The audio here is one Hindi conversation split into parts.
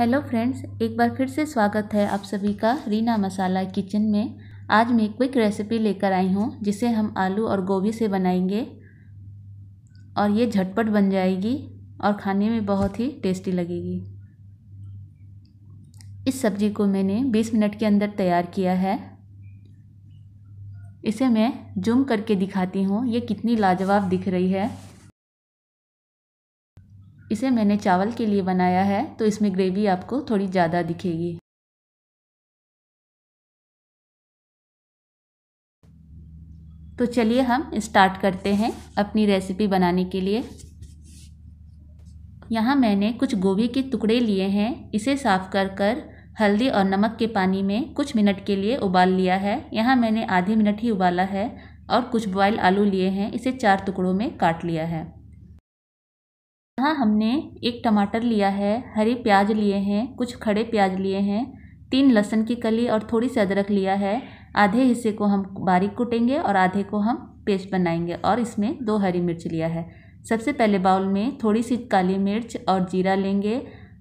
हेलो फ्रेंड्स एक बार फिर से स्वागत है आप सभी का रीना मसाला किचन में आज मैं क्विक रेसिपी लेकर आई हूँ जिसे हम आलू और गोभी से बनाएंगे और ये झटपट बन जाएगी और खाने में बहुत ही टेस्टी लगेगी इस सब्जी को मैंने 20 मिनट के अंदर तैयार किया है इसे मैं जूम करके दिखाती हूँ ये कितनी लाजवाब दिख रही है इसे मैंने चावल के लिए बनाया है तो इसमें ग्रेवी आपको थोड़ी ज़्यादा दिखेगी तो चलिए हम स्टार्ट करते हैं अपनी रेसिपी बनाने के लिए यहाँ मैंने कुछ गोभी के टुकड़े लिए हैं इसे साफ़ कर कर हल्दी और नमक के पानी में कुछ मिनट के लिए उबाल लिया है यहाँ मैंने आधे मिनट ही उबाला है और कुछ बॉयल आलू लिए हैं इसे चार टुकड़ों में काट लिया है यहाँ हमने एक टमाटर लिया है हरे प्याज लिए हैं कुछ खड़े प्याज लिए हैं तीन लहसुन की कली और थोड़ी सी अदरक लिया है आधे हिस्से को हम बारीक कूटेंगे और आधे को हम पेस्ट बनाएंगे और इसमें दो हरी मिर्च लिया है सबसे पहले बाउल में थोड़ी सी काली मिर्च और जीरा लेंगे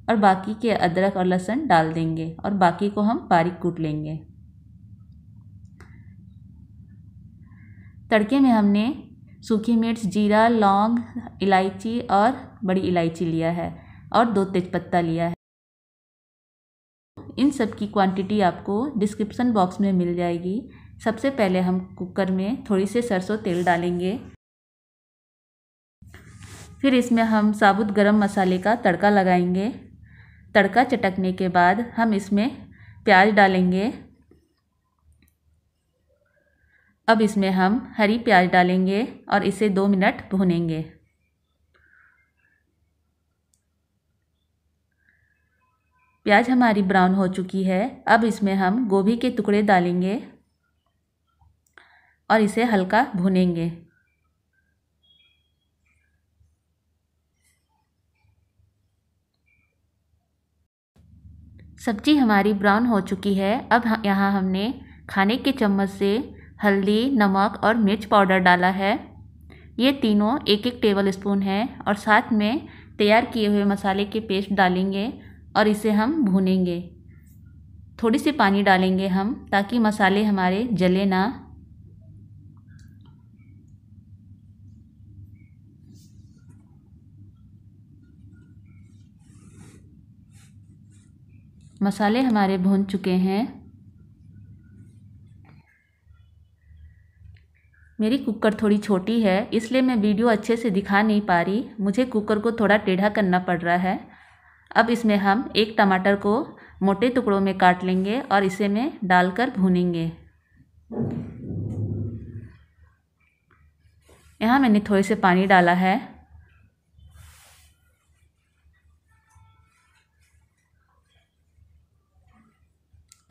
और बाकी के अदरक और लहसुन डाल देंगे और बाकी को हम बारीक कूट लेंगे तड़के में हमने सूखी मिर्च जीरा लौंग इलायची और बड़ी इलायची लिया है और दो तेज़पत्ता लिया है इन सब की क्वांटिटी आपको डिस्क्रिप्शन बॉक्स में मिल जाएगी सबसे पहले हम कुकर में थोड़ी से सरसों तेल डालेंगे फिर इसमें हम साबुत गरम मसाले का तड़का लगाएंगे तड़का चटकने के बाद हम इसमें प्याज डालेंगे अब इसमें हम हरी प्याज डालेंगे और इसे दो मिनट भूनेंगे प्याज हमारी ब्राउन हो चुकी है अब इसमें हम गोभी के टुकड़े डालेंगे और इसे हल्का भुनेंगे सब्जी हमारी ब्राउन हो चुकी है अब यहाँ हमने खाने के चम्मच से हल्दी नमक और मिर्च पाउडर डाला है ये तीनों एक एक टेबल स्पून है और साथ में तैयार किए हुए मसाले के पेस्ट डालेंगे और इसे हम भूनेंगे थोड़ी सी पानी डालेंगे हम ताकि मसाले हमारे जले ना मसाले हमारे भून चुके हैं मेरी कुकर थोड़ी छोटी है इसलिए मैं वीडियो अच्छे से दिखा नहीं पा रही मुझे कुकर को थोड़ा टेढ़ा करना पड़ रहा है अब इसमें हम एक टमाटर को मोटे टुकड़ों में काट लेंगे और इसे में डालकर भूनेंगे यहाँ मैंने थोड़े से पानी डाला है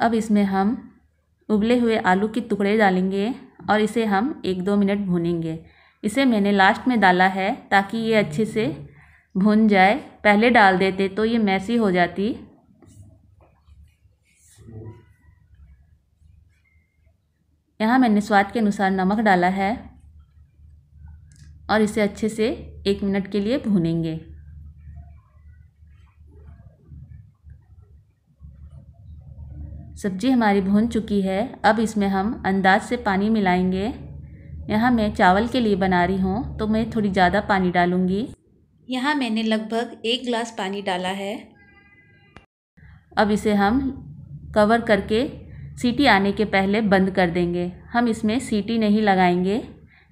अब इसमें हम उबले हुए आलू के टुकड़े डालेंगे और इसे हम एक दो मिनट भूनेंगे इसे मैंने लास्ट में डाला है ताकि ये अच्छे से भुन जाए पहले डाल देते तो ये मैसी हो जाती यहाँ मैंने स्वाद के अनुसार नमक डाला है और इसे अच्छे से एक मिनट के लिए भूनेंगे सब्जी हमारी भुन चुकी है अब इसमें हम अंदाज से पानी मिलाएंगे यहाँ मैं चावल के लिए बना रही हूँ तो मैं थोड़ी ज़्यादा पानी डालूँगी यहाँ मैंने लगभग एक ग्लास पानी डाला है अब इसे हम कवर करके सीटी आने के पहले बंद कर देंगे हम इसमें सीटी नहीं लगाएंगे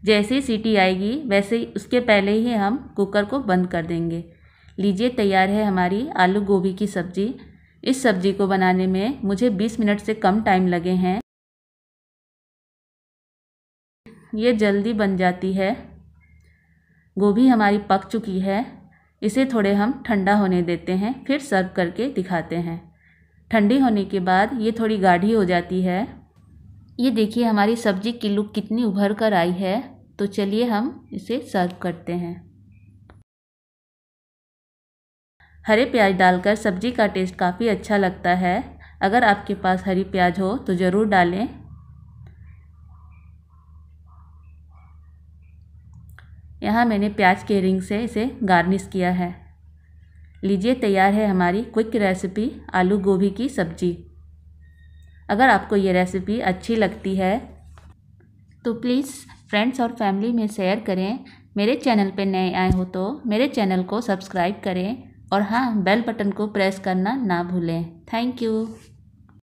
जैसे ही सीटी आएगी वैसे ही उसके पहले ही हम कुकर को बंद कर देंगे लीजिए तैयार है हमारी आलू गोभी की सब्ज़ी इस सब्ज़ी को बनाने में मुझे 20 मिनट से कम टाइम लगे हैं ये जल्दी बन जाती है गोभी हमारी पक चुकी है इसे थोड़े हम ठंडा होने देते हैं फिर सर्व करके दिखाते हैं ठंडी होने के बाद ये थोड़ी गाढ़ी हो जाती है ये देखिए हमारी सब्ज़ी की लुक कितनी उभर कर आई है तो चलिए हम इसे सर्व करते हैं हरे प्याज डालकर सब्ज़ी का टेस्ट काफ़ी अच्छा लगता है अगर आपके पास हरी प्याज हो तो ज़रूर डालें यहाँ मैंने प्याज के रिंग से इसे गार्निश किया है लीजिए तैयार है हमारी क्विक रेसिपी आलू गोभी की सब्ज़ी अगर आपको ये रेसिपी अच्छी लगती है तो प्लीज़ फ्रेंड्स और फैमिली में शेयर करें मेरे चैनल पर नए आए हो तो मेरे चैनल को सब्सक्राइब करें और हाँ बेल बटन को प्रेस करना ना भूलें थैंक यू